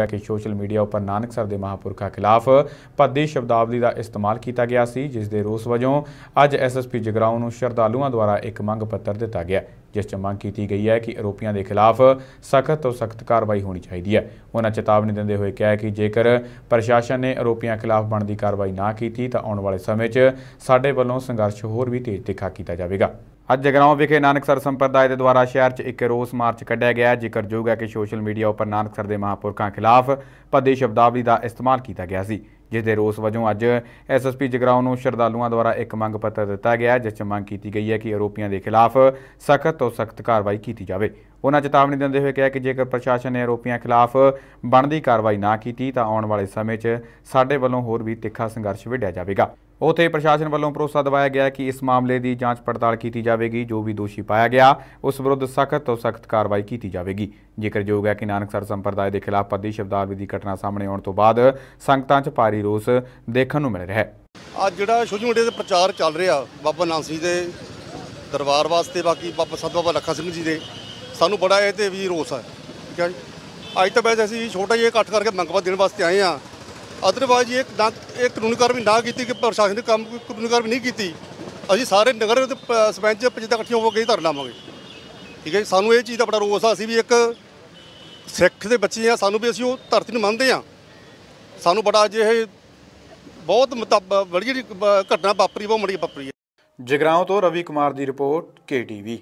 ਹੈ ਕਿ social media ਉੱਪਰ ਸਰ ਦੇ ਮਹਾਪੁਰਖਾਂ ਖਿਲਾਫ ਪੱਦੇ ਸ਼ਬਦਾਵਲੀ ਦਾ ਇਸਤੇਮਾਲ ਕੀਤਾ ਗਿਆ ਸੀ ਜਿਸ ਦੇ ਰੋਸ ਵਜੋਂ ਅੱਜ ਐਸਐਸਪੀ ਜਗਰਾਉਂ ਨੂੰ ਸ਼ਰਧਾਲੂਆਂ ਦੁਆਰਾ ਇੱਕ ਮੰਗ ਪੱਤਰ ਦਿੱਤਾ ਗਿਆ ਜਿਸ 'ਚ ਮੰਗ ਕੀਤੀ ਗਈ ਹੈ ਕਿ ਆਰੋਪੀਆਂ ਦੇ ਖਿਲਾਫ ਸਖਤ ਤੋਂ ਸਖਤ ਕਾਰਵਾਈ ਹੋਣੀ ਚਾਹੀਦੀ ਹੈ ਉਹਨਾਂ ਚੇਤਾਵਨੀ ਦਿੰਦੇ ਹੋਏ ਕਿਹਾ ਕਿ ਜੇਕਰ ਪ੍ਰਸ਼ਾਸਨ ਨੇ ਆਰੋਪੀਆਂ ਖਿਲਾਫ ਬਣਦੀ ਕਾਰਵਾਈ ਨਾ ਕੀਤੀ ਤਾਂ ਆਉਣ ਵਾਲੇ ਸਮੇਂ 'ਚ ਸਾਡੇ ਵੱਲੋਂ ਸੰਘਰਸ਼ ਹੋਰ ਵੀ ਤੇਜ਼ ਦਿਖਾ ਕੀਤਾ ਜਾਵੇਗਾ ਅੱਜ ਜਗਰਾਉਂ ਵਿਖੇ ਨਾਨਕਸਰ ਸੰਪਰਦਾਇ ਦੇ ਦੁਆਰਾ ਸ਼ਹਿਰ 'ਚ ਇੱਕ ਰੋਸ ਮਾਰਚ ਕੱਢਿਆ ਗਿਆ ਜਿਕਰ ਜੋਗਾ ਕਿ ਸੋਸ਼ਲ ਮੀਡੀਆ ਉੱਪਰ ਨਾਨਕਸਰ ਦੇ ਮਹਾਪੁਰਖਾਂ ਖਿਲਾਫ ਪਦੇ ਸ਼ਬਦਾਵਲੀ ਦਾ ਇਸਤੇਮਾਲ ਕੀਤਾ ਗਿਆ ਸੀ ਜਿਸ ਦੇ ਰੋਸ ਵਜੋਂ ਅੱਜ ਐਸਐਸਪੀ ਜਗਰਾਉਂ ਨੂੰ ਸ਼ਰਧਾਲੂਆਂ ਦੁਆਰਾ ਇੱਕ ਮੰਗ ਪੱਤਰ ਦਿੱਤਾ ਗਿਆ ਜਿਸ 'ਚ ਮੰਗ ਕੀਤੀ ਗਈ ਹੈ ਕਿ ਆਰੋਪੀਆਂ ਦੇ ਖਿਲਾਫ ਸਖਤ ਤੋਂ ਸਖਤ ਕਾਰਵਾਈ ਕੀਤੀ ਜਾਵੇ ਉਹਨਾਂ ਚੇਤਾਵਨੀ ਦਿੰਦੇ ਹੋਏ ਕਿਹਾ ਕਿ ਜੇਕਰ ਪ੍ਰਸ਼ਾਸਨ ਨੇ ਆਰੋਪੀਆਂ ਖਿਲਾਫ ਬਣਦੀ ਕਾਰਵਾਈ ਨਾ ਕੀਤੀ ਤਾਂ ਆਉਣ ਵਾਲੇ ਸਮੇਂ 'ਚ ਸਾਡੇ ਵੱਲੋਂ ਹੋਰ ਵੀ ਤਿੱਖਾ ਸੰਘਰਸ਼ ਵਿੱਢਿਆ ਜਾਵੇਗਾ ਉਥੇ ਪ੍ਰਸ਼ਾਸਨ ਵੱਲੋਂ ਭਰੋਸਾ ਦਿਵਾਇਆ ਗਿਆ ਕਿ ਇਸ ਮਾਮਲੇ ਦੀ ਜਾਂਚ ਪੜਤਾਲ ਕੀਤੀ ਜਾਵੇਗੀ ਜੋ ਵੀ ਦੋਸ਼ੀ ਪਾਇਆ ਗਿਆ ਉਸ ਵਿਰੁੱਧ ਸਖਤ ਤੋਂ ਸਖਤ ਕਾਰਵਾਈ ਕੀਤੀ ਜਾਵੇਗੀ ਜੇਕਰ ਜੋਗ ਹੈ ਕਿ ਨਾਨਕਸਰ ਸੰਪਰਦਾਇ ਦੇ ਖਿਲਾਫ ਪੱਦੀ ਸ਼ਬਦਾਵਲੀ ਦੀ ਘਟਨਾ ਸਾਹਮਣੇ ਆਉਣ ਤੋਂ ਬਾਅਦ ਸੰਗਤਾਂ 'ਚ ਭਾਰੀ ਰੋਸ ਦੇਖਣ ਨੂੰ ਮਿਲ ਰਿਹਾ ਹੈ ਅੱਜ ਜਿਹੜਾ ਸ਼ੁਰੂ ਮੁੰਡੇ ਦੇ ਪ੍ਰਚਾਰ ਚੱਲ ਰਿਹਾ ਬਾਬਾ ਨਾਨਕ ਦੇ ਦਰਬਾਰ ਵਾਸਤੇ ਬਾਕੀ ਬਾਬਾ ਸਤਿ ਬਾਬਾ ਲੱਖਾ ਸਿੰਘ ਜੀ ਦੇ ਸਾਨੂੰ ਬੜਾ ਇਹ ਤੇ ਵੀ ਰੋਸ ਹੈ ਠੀਕ ਹੈ ਅੱਜ ਤਾਂ ਵੈਸੇ ਅਸੀਂ ਛੋਟਾ ਜਿਹਾ ਇਕੱਠ ਕਰਕੇ ਮੰਗਵਾ ਦੇਣ ਵਾਸਤੇ ਆਏ ਆ ਅਦਰਵਾਜ਼ ਇਹ ਨਾ ਇੱਕ ਕਾਨੂੰਨੀ ਕਾਰਵਾਈ ਨਾ ਕੀਤੀ ਕਿ ਪ੍ਰਸ਼ਾਸਨ ਨੇ ਕੰਮ ਕਾਨੂੰਨੀ ਕਾਰਵਾਈ ਨਹੀਂ ਕੀਤੀ ਅਸੀਂ ਸਾਰੇ ਨਗਰ ਦੇ ਸਰਪੰਚ ਪੰਚਾਇਤਾਂ ਇਕੱਠੇ ਹੋ ਕੇ ਧਰਨਾ ਲਾਵਾਂਗੇ ਠੀਕ ਹੈ ਸਾਨੂੰ ਇਹ ਚੀਜ਼ ਦਾ ਬੜਾ ਰੋਸ ਆ ਅਸੀਂ ਵੀ ਇੱਕ ਸਿੱਖ ਦੇ ਬੱਚੇ ਆ ਸਾਨੂੰ ਵੀ ਅਸੀਂ ਉਹ ਧਰਤੀ ਨੂੰ ਮੰਨਦੇ ਆ ਸਾਨੂੰ ਬੜਾ ਅੱਜ ਇਹ ਬਹੁਤ ਬੜੀ ਜਿਹੜੀ ਘਟਨਾ ਵਾਪਰੀ ਬਹੁਤ ਮੜੀ ਵਾਪਰੀ ਹੈ ਜਗਰਾਉਂ ਤੋਂ ਰਵੀ ਕੁਮਾਰ ਦੀ ਰਿਪੋਰਟ ਕੇ ਟੀਵੀ